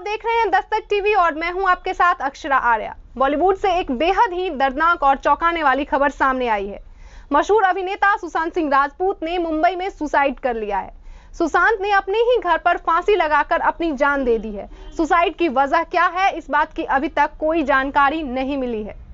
आप देख रहे हैं दस्तक टीवी और मैं हूं आपके साथ अक्षरा आर्या बॉलीवुड से एक बेहद ही दर्दनाक और चौंकाने वाली खबर सामने आई है मशहूर अभिनेता सुशांत सिंह राजपूत ने मुंबई में सुसाइड कर लिया है सुशांत ने अपने ही घर पर फांसी लगाकर अपनी जान दे दी है सुसाइड की वजह क्या है इस बात की अभी तक कोई जानकारी नहीं मिली है